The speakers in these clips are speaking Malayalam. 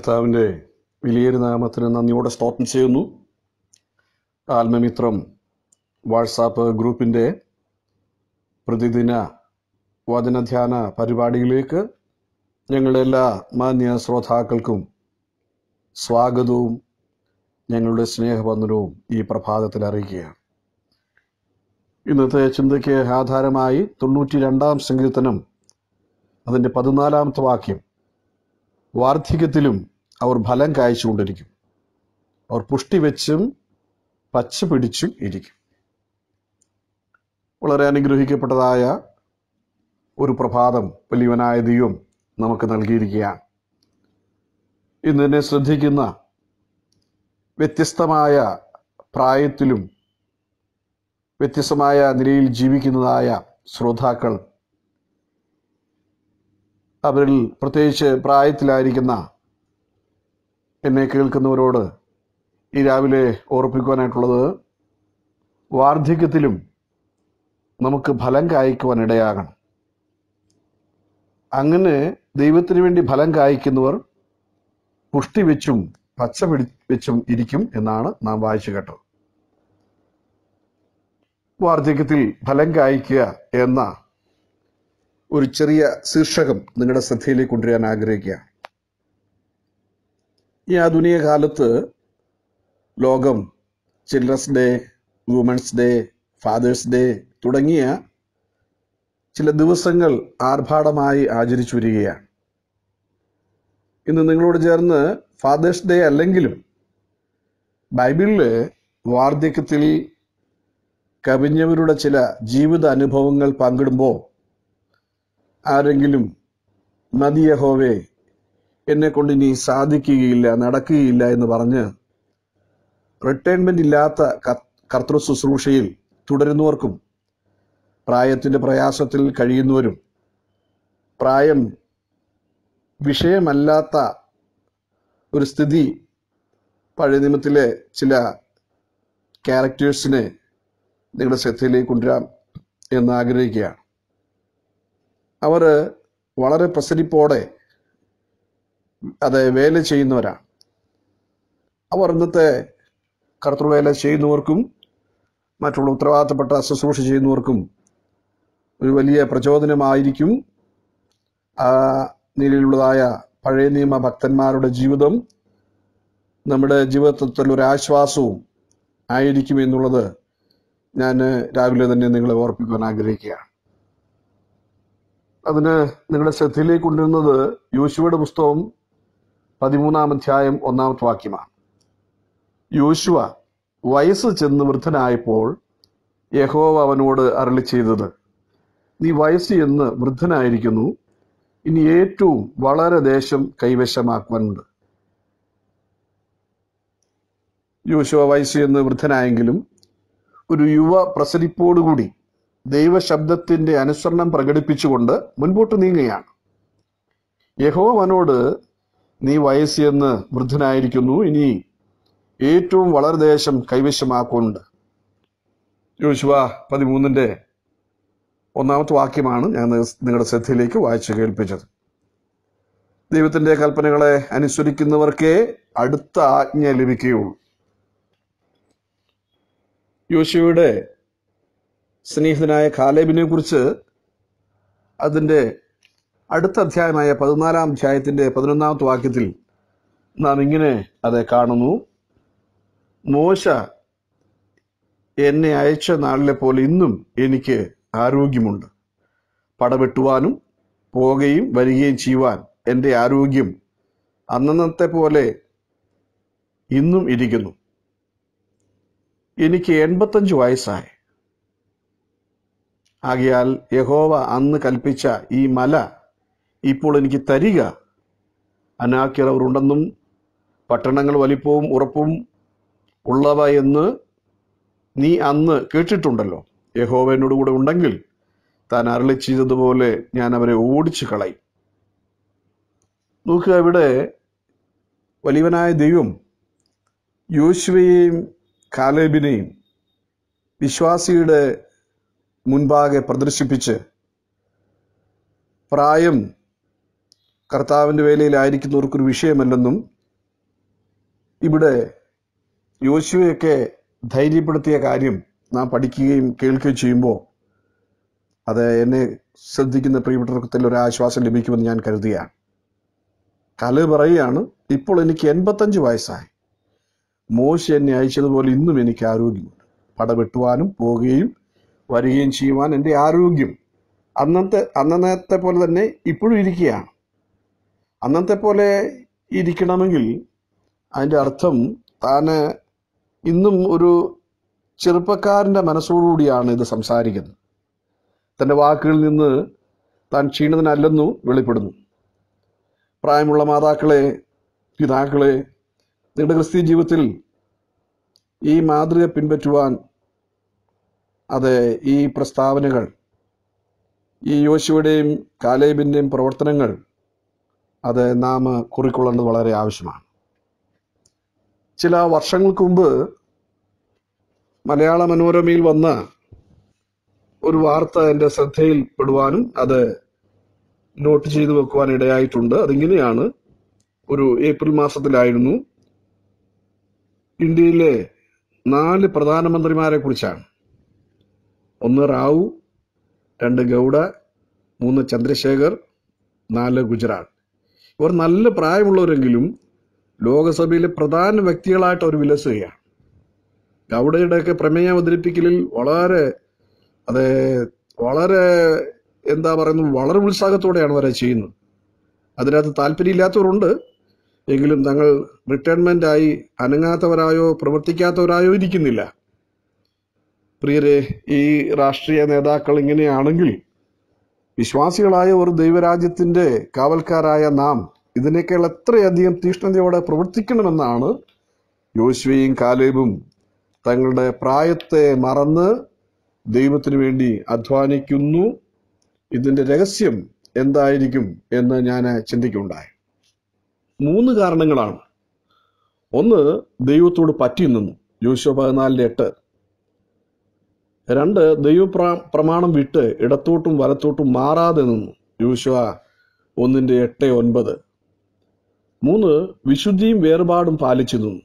കർത്താവിൻ്റെ വലിയൊരു നാമത്തിന് നന്ദിയോടെ സ്തോത്രം ചെയ്യുന്നു ആത്മമിത്രം വാട്സാപ്പ് ഗ്രൂപ്പിൻ്റെ പ്രതിദിന വചനധ്യാന പരിപാടിയിലേക്ക് ഞങ്ങളുടെ എല്ലാ മാന്യ ശ്രോതാക്കൾക്കും സ്വാഗതവും ഞങ്ങളുടെ സ്നേഹബന്ധനവും ഈ പ്രഭാതത്തിൽ അറിയിക്കുകയാണ് ഇന്നത്തെ ചിന്തയ്ക്ക് ആധാരമായി തൊണ്ണൂറ്റി രണ്ടാം സങ്കീർത്തനം അതിൻ്റെ പതിനാലാമത്തെ വാക്യം വാർദ്ധക്യത്തിലും അവർ ഫലം കായ്ച്ചുകൊണ്ടിരിക്കും അവർ പുഷ്ടി വെച്ചും പച്ച പിടിച്ചും ഇരിക്കും വളരെ അനുഗ്രഹിക്കപ്പെട്ടതായ ഒരു പ്രഭാതം വലിയവനായ ദൈവം നമുക്ക് നൽകിയിരിക്കുകയാണ് ഇന്ന് എന്നെ ശ്രദ്ധിക്കുന്ന വ്യത്യസ്തമായ പ്രായത്തിലും വ്യത്യസ്തമായ നിലയിൽ ജീവിക്കുന്നതായ ശ്രോതാക്കൾ അവരിൽ പ്രത്യേകിച്ച് പ്രായത്തിലായിരിക്കുന്ന എന്നെ കേൾക്കുന്നവരോട് ഈ രാവിലെ ഓർപ്പിക്കുവാനായിട്ടുള്ളത് വാർദ്ധക്യത്തിലും നമുക്ക് ഫലം കായ്ക്കുവാൻ ഇടയാകണം അങ്ങനെ ദൈവത്തിന് വേണ്ടി ഫലം കായ്ക്കുന്നവർ പുഷ്ടി വെച്ചും പച്ച പിടി വെച്ചും ഇരിക്കും എന്നാണ് നാം വായിച്ചു കേട്ടത് വാർദ്ധക്യത്തിൽ ഫലം കായ്ക്കുക എന്ന ഒരു ചെറിയ ശീർഷകം നിങ്ങളുടെ ശ്രദ്ധയിലേക്ക് കൊണ്ടുവരാൻ ആഗ്രഹിക്കുകയാണ് ഈ ആധുനിക കാലത്ത് ലോകം children's day women's day father's day തുടങ്ങിയ ചില ദിവസങ്ങൾ ആർഭാടമായി ആചരിച്ചു വരികയാണ് ഇന്ന് നിങ്ങളോട് ചേർന്ന് ഫാദേഴ്സ് ഡേ അല്ലെങ്കിലും ബൈബിളിൽ വാർദ്ധക്യത്തിൽ കവിഞ്ഞവരുടെ ചില ജീവിത അനുഭവങ്ങൾ പങ്കിടുമ്പോൾ ആരെങ്കിലും നദിയഹോവേ കൊണ്ട് ഇനി സാധിക്കുകയില്ല നടക്കുകയില്ല എന്ന് പറഞ്ഞ് റിട്ടയർമെന്റ് ഇല്ലാത്ത കർത്തൃ ശുശ്രൂഷയിൽ തുടരുന്നവർക്കും പ്രായത്തിന്റെ പ്രയാസത്തിൽ കഴിയുന്നവരും പ്രായം വിഷയമല്ലാത്ത ഒരു സ്ഥിതി പഴയ നിയമത്തിലെ ചില ക്യാരക്ടേഴ്സിനെ നിങ്ങളുടെ ശ്രദ്ധയിലേക്ക് കൊണ്ടുവരാം എന്ന് ആഗ്രഹിക്കുകയാണ് അവർ വളരെ പ്രസരിപ്പോടെ അത് വേല ചെയ്യുന്നവരാണ് അവർ ഇന്നത്തെ കർത്തൃവേല ചെയ്യുന്നവർക്കും മറ്റുള്ള ഉത്തരവാദിത്തപ്പെട്ട ശുശ്രൂഷ ചെയ്യുന്നവർക്കും ഒരു വലിയ പ്രചോദനമായിരിക്കും നിലയിലുള്ളതായ പഴയ നിയമ ഭക്തന്മാരുടെ ജീവിതം നമ്മുടെ ജീവിതത്തിൽ ഒരു ആശ്വാസവും ആയിരിക്കും എന്നുള്ളത് ഞാൻ രാവിലെ തന്നെ നിങ്ങളെ ഓർപ്പിക്കുവാൻ ആഗ്രഹിക്കുകയാണ് അതിന് നിങ്ങളുടെ ശ്രദ്ധയിലേക്ക് കൊണ്ടിരുന്നത് യോശുവയുടെ പുസ്തകം പതിമൂന്നാം അധ്യായം ഒന്നാമത്തെ വാക്യമാണ് യോശുവ വയസ്സ് ചെന്ന് വൃദ്ധനായപ്പോൾ യഹോവ അവനോട് അരളി ചെയ്തത് നീ വയസ്സ് എന്ന് വൃദ്ധനായിരിക്കുന്നു ഇനി ഏറ്റവും വളരെ ദേശം കൈവശമാക്കുവാനുണ്ട് യോശുവ വയസ്സ് എന്ന് വൃദ്ധനായെങ്കിലും ഒരു യുവ പ്രസരിപ്പോടുകൂടി ദൈവശബ്ദത്തിന്റെ അനുസരണം പ്രകടിപ്പിച്ചുകൊണ്ട് മുൻപോട്ട് നീങ്ങുകയാണ് യഹോവനോട് നീ വയസ്സ് എന്ന് വൃദ്ധനായിരിക്കുന്നു ഇനി ഏറ്റവും വളരെ ദേശം കൈവശമാക്കുന്നുണ്ട് യോശുവ പതിമൂന്നിൻ്റെ ഒന്നാമത്തെ വാക്യമാണ് ഞാൻ നിങ്ങളുടെ ശ്രദ്ധയിലേക്ക് വായിച്ചു കേൾപ്പിച്ചത് ദൈവത്തിൻ്റെ കൽപ്പനകളെ അനുസരിക്കുന്നവർക്കേ അടുത്ത ആജ്ഞ ലഭിക്കുകയുള്ളൂ യോശുവയുടെ സ്നേഹിതനായ കാലേബിനെ കുറിച്ച് അതിൻ്റെ അടുത്ത അധ്യായമായ പതിനാലാം അധ്യായത്തിൻ്റെ പതിനൊന്നാമത്തെ വാക്യത്തിൽ നാം ഇങ്ങനെ അത് കാണുന്നു മോശ എന്നെ അയച്ച നാളിലെ പോലെ ഇന്നും എനിക്ക് ആരോഗ്യമുണ്ട് പടവെട്ടുവാനും പോകുകയും വരികയും ചെയ്യുവാൻ എൻ്റെ ആരോഗ്യം അന്നന്നത്തെ പോലെ ഇന്നും ഇരിക്കുന്നു എനിക്ക് എൺപത്തഞ്ച് വയസ്സായി ആകയാൽ യഹോവ അന്ന് കൽപ്പിച്ച ഈ മല ഇപ്പോൾ എനിക്ക് തരിക അനാക്കിർ പട്ടണങ്ങൾ വലിപ്പവും ഉറപ്പും ഉള്ളവ എന്ന് നീ അന്ന് കേട്ടിട്ടുണ്ടല്ലോ യഹോവനോട് കൂടെ ഉണ്ടെങ്കിൽ താൻ അരളി ചെയ്തതുപോലെ ഞാൻ അവരെ ഓടിച്ചു കളയും നോക്കുക ഇവിടെ വലിയവനായ ദൈവം യോശുവയെയും കാലേബിനെയും വിശ്വാസിയുടെ മുൻപാകെ പ്രദർശിപ്പിച്ച് പ്രായം കർത്താവിൻ്റെ വേലയിലായിരിക്കുന്നവർക്കൊരു വിഷയമല്ലെന്നും ഇവിടെ യോശുവയൊക്കെ ധൈര്യപ്പെടുത്തിയ കാര്യം നാം പഠിക്കുകയും കേൾക്കുകയും ചെയ്യുമ്പോൾ അത് എന്നെ ശ്രദ്ധിക്കുന്ന പ്രിയപ്പെട്ടവർക്കത്തിൽ ഒരു ആശ്വാസം ലഭിക്കുമെന്ന് ഞാൻ കരുതുകയാണ് കല പറയുകയാണ് ഇപ്പോൾ എനിക്ക് എൺപത്തഞ്ച് വയസ്സായി മോശ എന്നെ അയച്ചതുപോലെ ഇന്നും എനിക്ക് ആരോഗ്യമുണ്ട് പടവെട്ടുവാനും പോവുകയും വരികയും ചെയ്യുവാൻ എൻ്റെ ആരോഗ്യം അന്നത്തെ അന്നത്തെ പോലെ തന്നെ ഇപ്പോഴും ഇരിക്കുകയാണ് അന്നത്തെ പോലെ ഇരിക്കണമെങ്കിൽ അതിൻ്റെ അർത്ഥം താൻ ഇന്നും ഒരു ചെറുപ്പക്കാരൻ്റെ മനസ്സോടുകൂടിയാണ് ഇത് സംസാരിക്കുന്നത് തൻ്റെ വാക്കുകളിൽ നിന്ന് താൻ ക്ഷീണിതനല്ലെന്നു വെളിപ്പെടുന്നു പ്രായമുള്ള മാതാക്കളെ പിതാക്കളെ നിങ്ങളുടെ ക്രിസ്ത്യൻ ജീവിതത്തിൽ ഈ മാതൃക പിൻപറ്റുവാൻ അത് ഈ പ്രസ്താവനകൾ ഈ യോശുവയുടെയും കാലേബിൻ്റെയും പ്രവർത്തനങ്ങൾ അത് നാം കുറിക്കൊള്ളേണ്ടത് വളരെ ആവശ്യമാണ് ചില വർഷങ്ങൾക്ക് മുമ്പ് മലയാള മനോരമയിൽ വന്ന ഒരു വാർത്ത എൻ്റെ ശ്രദ്ധയിൽപ്പെടുവാനും അത് നോട്ട് ചെയ്തു വെക്കുവാൻ ഇടയായിട്ടുണ്ട് അതിങ്ങനെയാണ് ഒരു ഏപ്രിൽ മാസത്തിലായിരുന്നു ഇന്ത്യയിലെ നാല് പ്രധാനമന്ത്രിമാരെ കുറിച്ചാണ് ഒന്ന് റാവു രണ്ട് ഗൗഡ മൂന്ന് ചന്ദ്രശേഖർ നാല് ഗുജറാത്ത് ഇവർ നല്ല പ്രായമുള്ളവരെങ്കിലും ലോകസഭയിലെ പ്രധാന വ്യക്തികളായിട്ട് അവർ വിലസുകയാണ് ഗൗഡയുടെയൊക്കെ പ്രമേയം അവതരിപ്പിക്കലിൽ വളരെ അത് വളരെ എന്താ പറയുന്നത് വളരെ ഉത്സാഹത്തോടെയാണ് അവരെ ചെയ്യുന്നത് അതിനകത്ത് താല്പര്യമില്ലാത്തവരുണ്ട് എങ്കിലും തങ്ങൾ റിട്ടയർമെൻ്റായി അനങ്ങാത്തവരായോ പ്രവർത്തിക്കാത്തവരായോ ഇരിക്കുന്നില്ല പ്രിയരെ ഈ രാഷ്ട്രീയ നേതാക്കൾ ഇങ്ങനെയാണെങ്കിൽ വിശ്വാസികളായ ഒരു ദൈവരാജ്യത്തിൻ്റെ കാവൽക്കാരായ നാം ഇതിനേക്കാൾ എത്രയധികം തീഷ്ണതയോടെ പ്രവർത്തിക്കണമെന്നാണ് യോശുവയും കാലേബും തങ്ങളുടെ പ്രായത്തെ മറന്ന് ദൈവത്തിനു വേണ്ടി അധ്വാനിക്കുന്നു ഇതിൻ്റെ രഹസ്യം എന്തായിരിക്കും എന്ന് ഞാൻ ചിന്തിക്കുണ്ടായി മൂന്ന് കാരണങ്ങളാണ് ഒന്ന് ദൈവത്തോട് പറ്റി നിന്നു യോശോ പതിനാലിൻ്റെ എട്ട് രണ്ട് ദൈവപ്ര പ്രമാണം വിട്ട് ഇടത്തോട്ടും വലത്തോട്ടും മാറാതെ നിന്നു യൂശുവ ഒന്നിൻ്റെ എട്ട് ഒൻപത് മൂന്ന് വിശുദ്ധിയും വേർപാടും പാലിച്ചു നിന്നു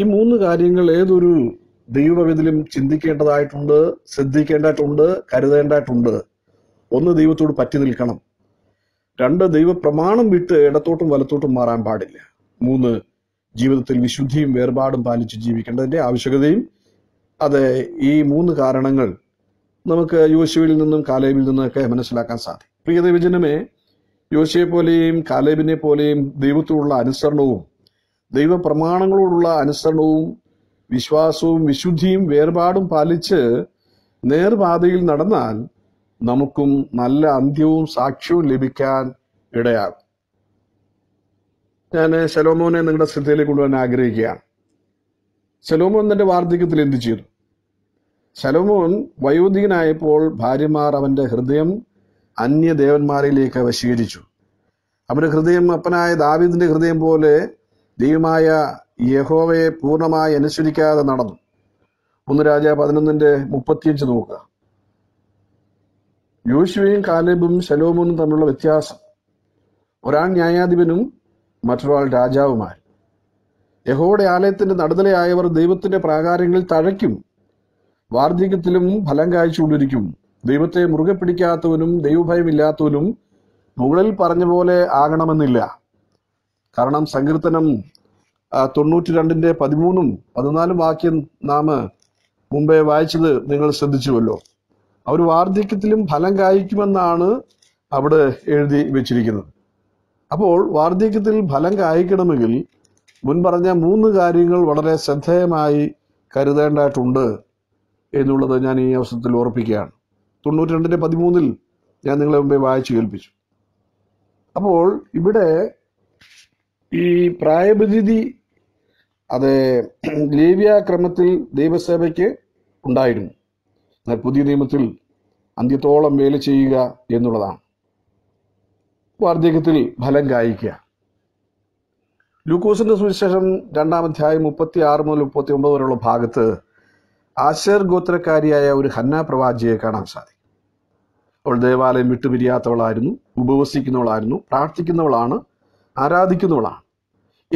ഈ മൂന്ന് കാര്യങ്ങൾ ഏതൊരു ദൈവവിധിലും ചിന്തിക്കേണ്ടതായിട്ടുണ്ട് ശ്രദ്ധിക്കേണ്ടതായിട്ടുണ്ട് കരുതേണ്ടതായിട്ടുണ്ട് ഒന്ന് ദൈവത്തോട് പറ്റി നിൽക്കണം രണ്ട് ദൈവപ്രമാണം വിട്ട് ഇടത്തോട്ടും വലത്തോട്ടും മാറാൻ പാടില്ല മൂന്ന് ജീവിതത്തിൽ വിശുദ്ധിയും വേർപാടും പാലിച്ച് ജീവിക്കേണ്ടതിന്റെ ആവശ്യകതയും അതെ ഈ മൂന്ന് കാരണങ്ങൾ നമുക്ക് യോശുവിൽ നിന്നും കാലേബിൽ നിന്നൊക്കെ മനസ്സിലാക്കാൻ സാധിക്കും പ്രിയ ദൈവജനമേ യോശയെ പോലെയും കാലേബിനെ പോലെയും ദൈവത്തോടുള്ള അനുസരണവും ദൈവ പ്രമാണങ്ങളോടുള്ള അനുസരണവും വിശ്വാസവും വിശുദ്ധിയും വേർപാടും പാലിച്ച് നേർപാതയിൽ നടന്നാൽ നമുക്കും നല്ല അന്ത്യവും സാക്ഷ്യവും ലഭിക്കാൻ ഇടയാകും ഞാൻ ശലോമോനെ നിങ്ങളുടെ ശ്രദ്ധയിലേക്ക് കൊണ്ടുവരാൻ ആഗ്രഹിക്കുകയാണ് ശലോമോൻ തൻ്റെ വാർദ്ധക്യത്തിൽ എന്തു ചെയ്തു സലോമോൻ വയോധികനായപ്പോൾ ഭാര്യമാർ അവൻ്റെ ഹൃദയം അന്യദേവന്മാരിലേക്ക് വശീകരിച്ചു അവരുടെ ഹൃദയം അപ്പനായ ദാവിദിൻ്റെ ഹൃദയം പോലെ ദൈവമായ യഹോവയെ പൂർണ്ണമായി അനുസരിക്കാതെ നടന്നു ഒന്ന് രാജ പതിനൊന്നിൻ്റെ മുപ്പത്തിയഞ്ച് നോക്കുക യോശുവയും കാലേബും ശലോമോനും തമ്മിലുള്ള വ്യത്യാസം ഒരാൾ ന്യായാധിപനും മറ്റൊരാൾ രാജാവുമായി യഹോയുടെ ആലയത്തിന്റെ നടുതലയായവർ ദൈവത്തിന്റെ പ്രാകാരങ്ങളിൽ തഴയ്ക്കും വാർദ്ധക്യത്തിലും ഫലം കാഴ്ചകൊണ്ടിരിക്കും ദൈവത്തെ മുറുകെ പിടിക്കാത്തവനും ദൈവഭയമില്ലാത്തവനും മുകളിൽ പറഞ്ഞ പോലെ ആകണമെന്നില്ല കാരണം സങ്കീർത്തനം തൊണ്ണൂറ്റി രണ്ടിന്റെ പതിമൂന്നും പതിനാലും വാക്യം നാം മുമ്പേ വായിച്ചത് നിങ്ങൾ ശ്രദ്ധിച്ചുവല്ലോ അവർ വാർദ്ധക്യത്തിലും ഫലം കായ്ക്കുമെന്നാണ് അവിടെ എഴുതി വെച്ചിരിക്കുന്നത് അപ്പോൾ വാർദ്ധക്യത്തിൽ ഫലം കായ്ക്കണമെങ്കിൽ മുൻ പറഞ്ഞ മൂന്ന് കാര്യങ്ങൾ വളരെ ശ്രദ്ധേയമായി കരുതേണ്ടതായിട്ടുണ്ട് എന്നുള്ളത് ഞാൻ ഈ അവസരത്തിൽ ഓർപ്പിക്കുകയാണ് തൊണ്ണൂറ്റി രണ്ടിൻ്റെ പതിമൂന്നിൽ ഞാൻ നിങ്ങളെ മുമ്പേ വായിച്ചു കേൾപ്പിച്ചു അപ്പോൾ ഇവിടെ ഈ പ്രായപരിധി അത് ലേവ്യാക്രമത്തിൽ ദൈവസേവയ്ക്ക് ഉണ്ടായിരുന്നു എന്നാൽ പുതിയ നിയമത്തിൽ അന്ത്യത്തോളം വേല ചെയ്യുക എന്നുള്ളതാണ് വാർദ്ധക്യത്തിൽ ഫലം കായ്ക്കുക ലൂക്കോസിന്റെ സുവിശേഷം രണ്ടാം അധ്യായം മുപ്പത്തി ആറ് മുതൽ മുപ്പത്തി ഒമ്പത് വരെയുള്ള ഭാഗത്ത് ആശേർ ഗോത്രക്കാരിയായ ഒരു ഹന്ന പ്രവാചിയെ കാണാൻ സാധിക്കും അവൾ ദേവാലയം വിട്ടുപിരിയാത്തവളായിരുന്നു ഉപവസിക്കുന്നവളായിരുന്നു പ്രാർത്ഥിക്കുന്നവളാണ് ആരാധിക്കുന്നവളാണ്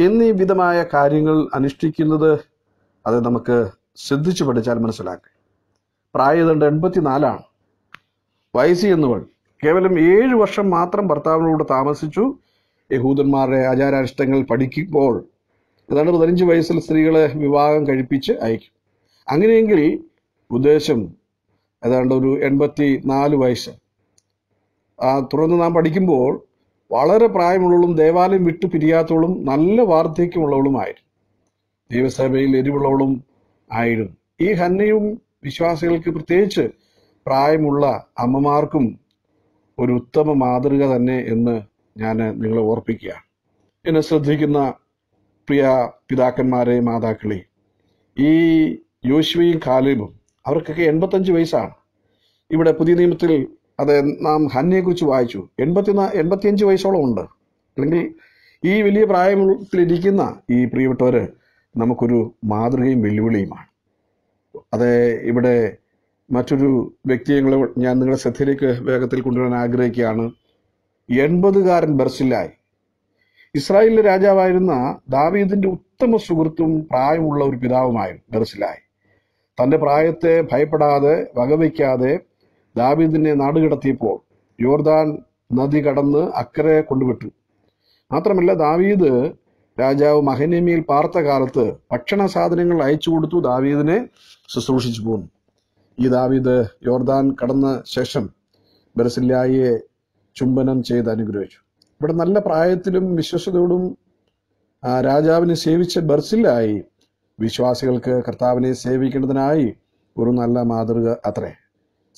എന്നീ വിധമായ കാര്യങ്ങൾ അനുഷ്ഠിക്കുന്നത് അത് നമുക്ക് ശ്രദ്ധിച്ചു പഠിച്ചാൽ മനസ്സിലാക്കാം പ്രായതണ്ട് എൺപത്തിനാലാണ് വയസ്സി എന്നവൾ കേവലം ഏഴ് വർഷം മാത്രം ഭർത്താവിനോട് താമസിച്ചു യഹൂദന്മാരുടെ ആചാരാനുഷ്ഠങ്ങൾ പഠിക്കുമ്പോൾ അതാണ് പതിനഞ്ച് വയസ്സിൽ സ്ത്രീകളെ വിവാഹം കഴിപ്പിച്ച് അയക്കും അങ്ങനെയെങ്കിൽ ഉദ്ദേശം ഏതാണ്ട് ഒരു എൺപത്തി നാല് വയസ്സ് ആ തുടർന്ന് നാം പഠിക്കുമ്പോൾ വളരെ പ്രായമുള്ളവളും ദേവാലയം വിട്ടു പിരിയാത്തവളും നല്ല വാർദ്ധക്യമുള്ളവളുമായിരുന്നു ദൈവസഭയിൽ എരിവുള്ളവളും ആയിരുന്നു ഈ ഹന്നയും വിശ്വാസികൾക്ക് പ്രത്യേകിച്ച് പ്രായമുള്ള അമ്മമാർക്കും ഒരു ഉത്തമ മാതൃക തന്നെ എന്ന് ഞാൻ നിങ്ങളെ ഓർപ്പിക്കുക എന്നെ ശ്രദ്ധിക്കുന്ന പ്രിയ പിതാക്കന്മാരെ മാതാക്കളെ ഈ യോശുവയും കാലേബും അവർക്കൊക്കെ എൺപത്തഞ്ച് വയസ്സാണ് ഇവിടെ പുതിയ നിയമത്തിൽ അത് നാം ഹന്നയെക്കുറിച്ച് വായിച്ചു എൺപത്തി എൺപത്തിയഞ്ച് വയസ്സോളം ഉണ്ട് അല്ലെങ്കിൽ ഈ വലിയ പ്രായത്തിലിരിക്കുന്ന ഈ പ്രിയപ്പെട്ടവർ നമുക്കൊരു മാതൃകയും വെല്ലുവിളിയുമാണ് അത് ഇവിടെ മറ്റൊരു വ്യക്തിയെ ഞാൻ നിങ്ങളുടെ ശ്രദ്ധയിലേക്ക് വേഗത്തിൽ കൊണ്ടുവരാൻ ആഗ്രഹിക്കുകയാണ് എൺപതുകാരൻ ബർസിലായി ഇസ്രായേലിലെ രാജാവായിരുന്ന ദാവീദിന്റെ ഉത്തമ സുഹൃത്തും പ്രായമുള്ള ഒരു പിതാവുമായിരുന്നു ബർസിലായി തന്റെ പ്രായത്തെ ഭയപ്പെടാതെ വകവയ്ക്കാതെ ദാവീദിനെ നാടുകടത്തിയപ്പോൾ യോർദാൻ നദി കടന്ന് അക്കരെ കൊണ്ടുവിട്ടു മാത്രമല്ല ദാവീദ് രാജാവ് മഹനീമിയിൽ പാർത്ത കാലത്ത് ഭക്ഷണ സാധനങ്ങൾ അയച്ചു കൊടുത്തു ദാവീദിനെ ശുശ്രൂഷിച്ചു പോന്നു ഈ ദാവീദ് യോർദാൻ കടന്ന ശേഷം ബെർസില്ലായിയെ ചുംബനം ചെയ്ത് അനുഗ്രഹിച്ചു ഇവിടെ നല്ല പ്രായത്തിലും വിശ്വസതയോടും രാജാവിനെ സേവിച്ച ബർസിലായി വിശ്വാസികൾക്ക് കർത്താവിനെ സേവിക്കേണ്ടതിനായി ഒരു നല്ല മാതൃക അത്രേ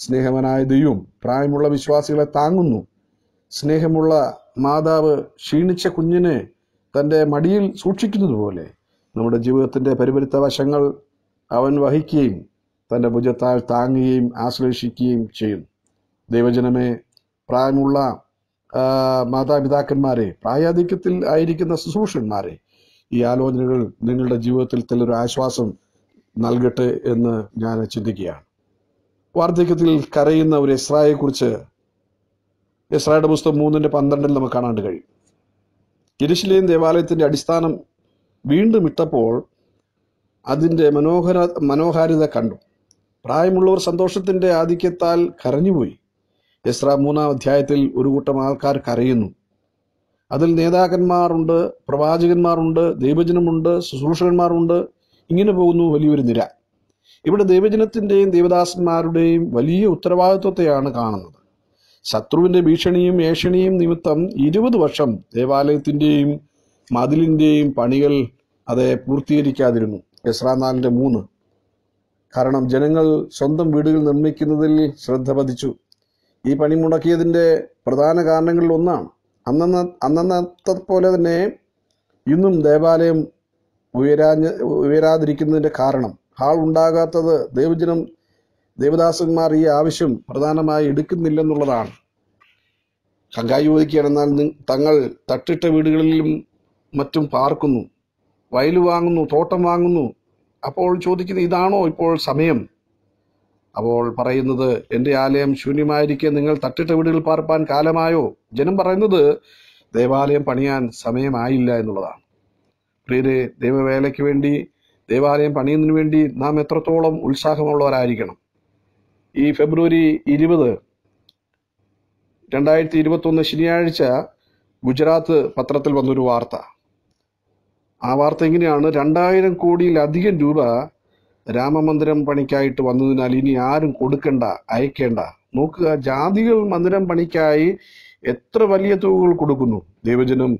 സ്നേഹവനായ ദൈവം പ്രായമുള്ള വിശ്വാസികളെ താങ്ങുന്നു സ്നേഹമുള്ള മാതാവ് ക്ഷീണിച്ച കുഞ്ഞിനെ തൻ്റെ മടിയിൽ സൂക്ഷിക്കുന്നത് പോലെ നമ്മുടെ ജീവിതത്തിൻ്റെ പരിപരുത്ത വശങ്ങൾ അവൻ വഹിക്കുകയും തൻ്റെ ഭുജത്താൽ താങ്ങുകയും ആശ്ലേഷിക്കുകയും ചെയ്യും ദൈവജനമേ പ്രായമുള്ള മാതാപിതാക്കന്മാരെ പ്രായാധിക്യത്തിൽ ആയിരിക്കുന്ന ശുശ്രൂഷന്മാരെ ഈ ആലോചനകൾ നിങ്ങളുടെ ജീവിതത്തിൽ ചിലൊരു ആശ്വാസം നൽകട്ടെ എന്ന് ഞാൻ ചിന്തിക്കുകയാണ് വാർദ്ധക്യത്തിൽ കരയുന്ന ഒരു ഇസ്രായെക്കുറിച്ച് ഇസ്രായുടെ പുസ്തകം മൂന്നിൻ്റെ പന്ത്രണ്ടിൽ നമുക്ക് കാണാണ്ട് കഴിയും ജെരുസലേം ദേവാലയത്തിൻ്റെ അടിസ്ഥാനം വീണ്ടും ഇട്ടപ്പോൾ അതിൻ്റെ മനോഹര മനോഹാരിത കണ്ടു പ്രായമുള്ളവർ സന്തോഷത്തിൻ്റെ ആധിക്യത്താൽ കരഞ്ഞുപോയി എസ്ര മൂന്നാം അധ്യായത്തിൽ ഒരു കൂട്ടം ആൾക്കാർ കരയുന്നു അതിൽ നേതാക്കന്മാരുണ്ട് പ്രവാചകന്മാരുണ്ട് ദൈവജനമുണ്ട് ശുശ്രൂഷകന്മാരുണ്ട് ഇങ്ങനെ പോകുന്നു വലിയൊരു നിര ഇവിടെ ദൈവജനത്തിൻ്റെയും ദേവദാസന്മാരുടെയും വലിയ ഉത്തരവാദിത്വത്തെയാണ് കാണുന്നത് ശത്രുവിൻ്റെ ഭീഷണിയും ഏഷണിയും നിമിത്തം ഇരുപത് വർഷം ദേവാലയത്തിൻ്റെയും മതിലിൻ്റെയും പണികൾ അതെ പൂർത്തീകരിക്കാതിരുന്നു എസ്രാനാലിൻ്റെ മൂന്ന് കാരണം ജനങ്ങൾ സ്വന്തം വീടുകൾ നിർമ്മിക്കുന്നതിൽ ശ്രദ്ധ പതിച്ചു ഈ പണി മുടക്കിയതിൻ്റെ പ്രധാന കാരണങ്ങളിൽ ഒന്നാണ് അന്നന്ന അന്നന്നത്തെ പോലെ തന്നെ ഇന്നും ദേവാലയം ഉയരാഞ്ഞ് ഉയരാതിരിക്കുന്നതിൻ്റെ കാരണം ഹാൾ ഉണ്ടാകാത്തത് ദേവജനം ദേവദാസന്മാർ ഈ ആവശ്യം പ്രധാനമായി എടുക്കുന്നില്ലെന്നുള്ളതാണ് ശങ്കായി ചോദിക്കുകയാണ് എന്നാൽ തങ്ങൾ തട്ടിട്ട വീടുകളിലും മറ്റും പാർക്കുന്നു വയൽ വാങ്ങുന്നു തോട്ടം വാങ്ങുന്നു അപ്പോൾ ചോദിക്കുന്നത് ഇതാണോ ഇപ്പോൾ സമയം അപ്പോൾ പറയുന്നത് എൻ്റെ ആലയം ശൂന്യമായിരിക്കെ നിങ്ങൾ തട്ടിട്ട വീടുകൾ പാർപ്പാൻ കാലമായോ ജനം പറയുന്നത് ദേവാലയം പണിയാൻ സമയമായില്ല എന്നുള്ളതാണ് പ്രിയരെ ദൈവവേലയ്ക്ക് വേണ്ടി ദേവാലയം പണിയുന്നതിന് വേണ്ടി നാം എത്രത്തോളം ഉത്സാഹമുള്ളവരായിരിക്കണം ഈ ഫെബ്രുവരി ഇരുപത് രണ്ടായിരത്തി ഇരുപത്തൊന്ന് ശനിയാഴ്ച ഗുജറാത്ത് പത്രത്തിൽ വന്നൊരു വാർത്ത ആ വാർത്ത എങ്ങനെയാണ് രണ്ടായിരം കോടിയിലധികം രൂപ രാമമന്ദിരം പണിക്കായിട്ട് വന്നതിനാൽ ഇനി ആരും കൊടുക്കണ്ട അയക്കേണ്ട നോക്കുക ജാതികൾ മന്ദിരം പണിക്കായി എത്ര വലിയ തുകകൾ കൊടുക്കുന്നു ദൈവജനം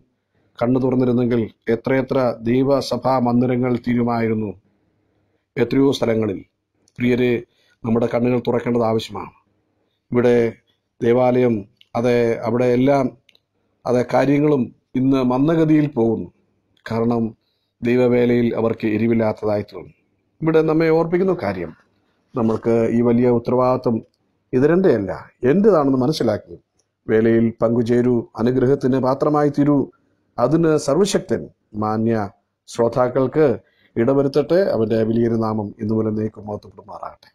കണ്ണു തുറന്നിരുന്നെങ്കിൽ എത്രയെത്ര ദൈവസഭാ മന്ദിരങ്ങൾ തീരുമായിരുന്നു എത്രയോ സ്ഥലങ്ങളിൽ പ്രിയരെ നമ്മുടെ കണ്ണുകൾ തുറക്കേണ്ടത് ആവശ്യമാണ് ഇവിടെ ദേവാലയം അത് അവിടെ എല്ലാം അത് കാര്യങ്ങളും ഇന്ന് മന്ദഗതിയിൽ പോകുന്നു കാരണം ദൈവവേലയിൽ അവർക്ക് എരിവില്ലാത്തതായി തോന്നുന്നു ഇവിടെ നമ്മെ ഓർപ്പിക്കുന്ന കാര്യം നമ്മൾക്ക് ഈ വലിയ ഉത്തരവാദിത്വം ഇതരൻ്റെയല്ല എൻ്റെതാണെന്ന് മനസ്സിലാക്കി വേലയിൽ പങ്കുചേരൂ അനുഗ്രഹത്തിന് പാത്രമായി തീരൂ അതിന് സർവശക്തൻ മാന്യ ശ്രോതാക്കൾക്ക് ഇടവരുത്തട്ടെ അവൻ്റെ വലിയൊരു നാമം ഇന്നുപോലെ നീക്കും മഹത്വപ്പെടുമാറാകട്ടെ